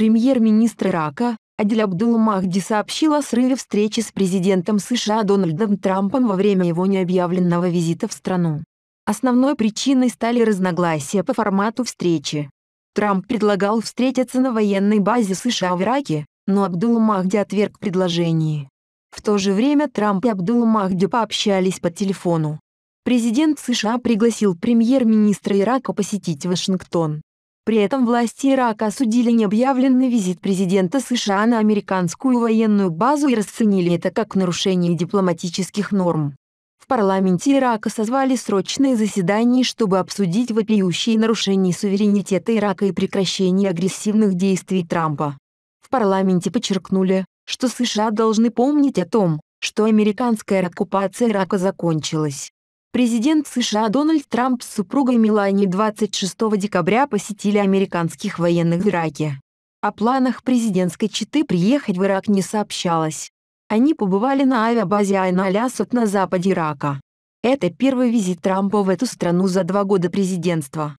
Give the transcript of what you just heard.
Премьер-министр Ирака, Адиль Абдул Махди сообщил о срыве встречи с президентом США Дональдом Трампом во время его необъявленного визита в страну. Основной причиной стали разногласия по формату встречи. Трамп предлагал встретиться на военной базе США в Ираке, но Абдул Махди отверг предложение. В то же время Трамп и Абдул Махди пообщались по телефону. Президент США пригласил премьер-министра Ирака посетить Вашингтон. При этом власти Ирака осудили необъявленный визит президента США на американскую военную базу и расценили это как нарушение дипломатических норм. В парламенте Ирака созвали срочные заседания, чтобы обсудить вопиющие нарушения суверенитета Ирака и прекращение агрессивных действий Трампа. В парламенте подчеркнули, что США должны помнить о том, что американская оккупация Ирака закончилась. Президент США Дональд Трамп с супругой Мелани 26 декабря посетили американских военных в Ираке. О планах президентской четы приехать в Ирак не сообщалось. Они побывали на авиабазе Айн-Алясут на западе Ирака. Это первый визит Трампа в эту страну за два года президентства.